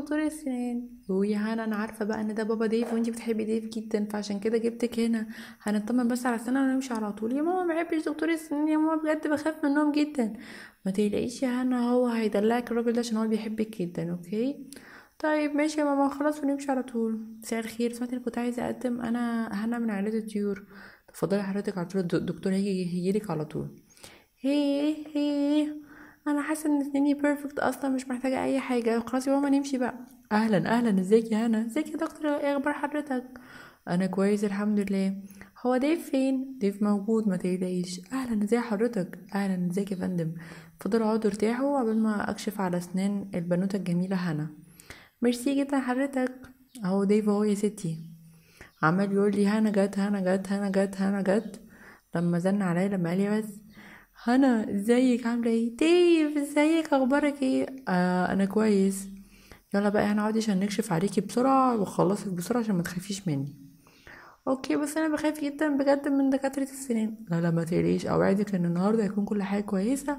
دكتور السنان ويا هانا انا عارفه بقى ان ده بابا ديف وانتي بتحبي ديف جدا فعشان كده جبتك هنا هنطمن بس على السنه ونمشي على طول يا ماما ما بحبش دكتور السنان يا ماما بجد بخاف منهم جدا ما تقلقيش يا هانا هو هيدلعك الراجل ده عشان هو بيحبك جدا اوكي طيب ماشي يا ماما خلاص ونمشي على طول مساء الخير سمعت اني كنت عايز اقدم انا هنا من عائله الطيور تفضلي حضرتك على طول الدكتور هيجي هيجيلك على طول هي هي انا حاسه ان اتنيني بيرفكت اصلا مش محتاجه اي حاجه خلاص يا ماما نمشي بقى اهلا اهلا ازيك يا هنا ازيك يا دكتور ايه اخبار حضرتك انا كويس الحمد لله هو ديف فين ديف موجود ما تقلقيش اهلا ازي حضرتك اهلا ازيك يا فندم فضلوا اقعدوا ارتاحوا قبل ما اكشف على اسنان البنوته الجميله هنا ميرسي جدا حضرتك اهو ديف اهو يا ستي عمال يقول لي هنا جت هنا جت هنا جت هنا جت لما زن عليا لما قال لي بس هنا ازيك عامله ايه ديف ازيك اخبارك ايه آه انا كويس يلا بقى هنقعد عشان نكشف عليكي بسرعه وخلصك بسرعه عشان ما تخافيش مني اوكي بس انا بخاف جدا بجد من دكاتره السنان لا لا ما تقلقيش اوعدك ان النهارده هيكون كل حاجه كويسه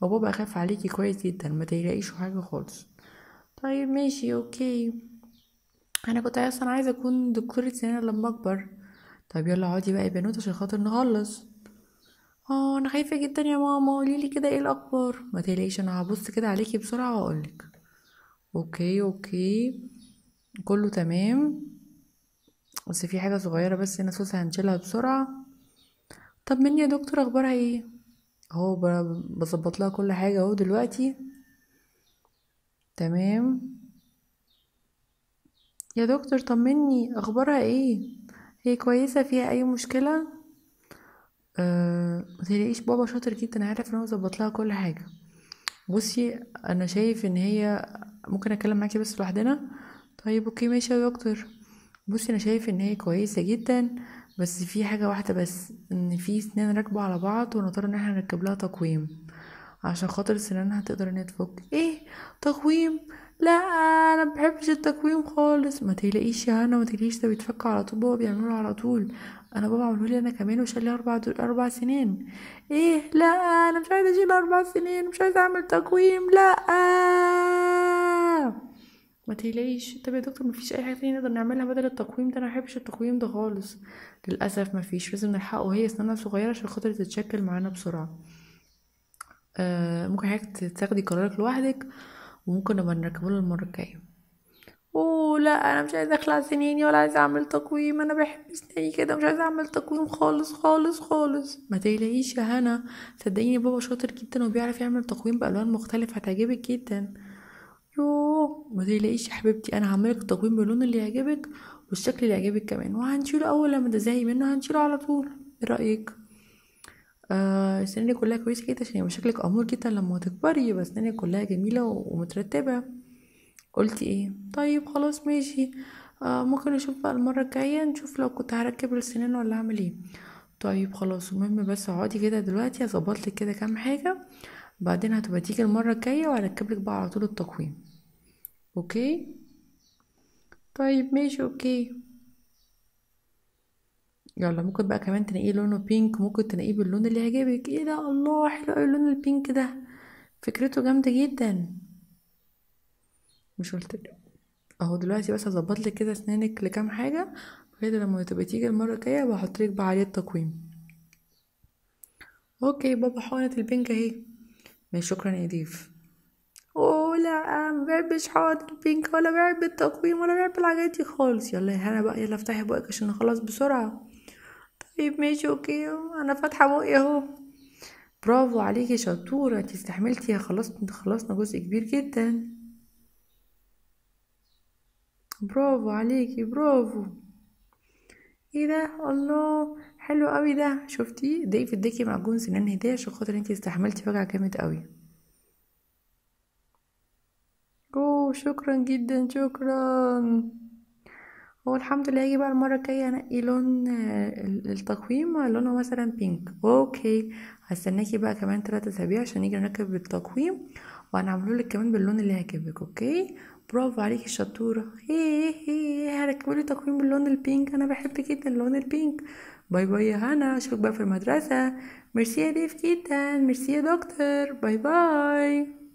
وبابا اخاف عليكي كويس جدا ما تقلقيش حاجه خالص طيب ماشي اوكي انا كنت اصلا عايزه اكون دكتوره سنان لما اكبر طيب يلا اقعدي بقى يا بنوت عشان خاطر نخلص اه انا خايفه جدا يا ماما قوليلي كده ايه الاخبار ما تقلقيش انا هبص كده عليكي بسرعه واقولك اوكي اوكي كله تمام بس في حاجه صغيره بس هنا سوسه هنشيلها بسرعه طب مني يا دكتور اخبارها ايه اهو بظبط لها كل حاجه اهو دلوقتي تمام يا دكتور طمني اخبارها ايه هي كويسه فيها اي مشكله أه متلاقيش بابا شاطر جدا عارف ان هو ظبط لها كل حاجه بصي انا شايف ان هي ممكن اتكلم معاكي بس لوحدنا طيب اوكي ماشي يا دكتور بصي انا شايف ان هي كويسه جدا بس في حاجه واحده بس ان في سنان راكبه على بعض ونضطر ان احنا نركب لها تقويم عشان خاطر سنانها تقدر ان تفك ايه تقويم لا انا بحبش التقويم خالص ما تقلقيش يا هنا ما تقلقيش ده بيتفك على طول بابا بيعمله على طول انا بابا عمله لي انا كمان وشال لي اربع دول اربع سنين ايه لا انا مش عايزه اجيب اربع سنين مش عايزه اعمل تقويم لا ما تقلقيش طب يا دكتور مفيش اي حاجه نقدر نعملها بدل التقويم ده انا بحبش التقويم ده خالص للاسف مفيش لازم نلحقه هي سنانها صغيره عشان خاطر تتشكل معانا بسرعه آه ممكن حضرتك تاخدي قرارك لوحدك وممكن نبقى نركبه المرة الجاية اوه لا انا مش عايزه اخلع سنيني ولا عايزه اعمل تقويم انا بحب سنيني كده مش عايزه اعمل تقويم خالص خالص خالص ما تقلقيش يا هنا صدقيني بابا شاطر جدا وبيعرف يعمل تقويم بالوان مختلفه هتعجبك جدا يوه ما تقلقيش يا حبيبتي انا هعملك التقويم باللون اللي يعجبك والشكل اللي يعجبك كمان وهنشيله اول لما تزهقي منه هنشيله على طول ايه رايك آه سنانك كلها كويسة جدا عشان يبقى شكلك أمور جدا لما تكبري يبقى سنانك كلها جميلة ومترتبة قلت ايه طيب خلاص ماشي آه ممكن نشوف بقى المرة الجاية نشوف لو كنت هركب السنان ولا هعمل ايه طيب خلاص المهم بس اقعدي كده دلوقتي لك كده كام حاجة بعدين هتبقى تيجي المرة الجاية لك بقى على طول التقويم اوكي طيب ماشي اوكي يلا ممكن بقى كمان تلاقيه لونه بينك ممكن تلاقيه باللون اللي يعجبك ايه ده الله حلو قوي اللون البينك ده فكرته جامده جدا مش قلت اهو دلوقتي بس هظبط لك كده اسنانك لكام حاجه كده لما تبقى تيجي المره الجايه بحط لك بقى عليه التقويم اوكي بابا حقنه البينك اهي ماشي شكرا يا ديف اوه لا ما مبحبش حقنه البينك ولا بحب التقويم ولا بحب الحاجات دي خالص يلا يا هنا بقى يلا افتحي بقك عشان نخلص بسرعه طيب ماشي اوكي انا فاتحه بقي اهو برافو عليكي شطوره انت استحملتي خلصت انت خلصنا جزء كبير جدا برافو عليكي برافو ايه ده الله حلو قوي ده شفتي ده في اديكي معجون سنان هديه عشان خاطر انت استحملتي وجع جامد قوي اوه شكرا جدا شكرا هو الحمد لله اجي بقى المره الجايه انقي لون آه، التقويم لونه مثلا بينك اوكي هستناكي بقى كمان تلات اسابيع عشان نيجي نركب التقويم وهنعمله لك كمان باللون اللي هجيبك اوكي برافو عليكي شطوره هي هي هركبولي تقويم باللون البينك انا بحب جدا اللون البينك باي باي يا هنا اشوفك بقى في المدرسه ميرسي يا ديف جدا ميرسي يا دكتور باي باي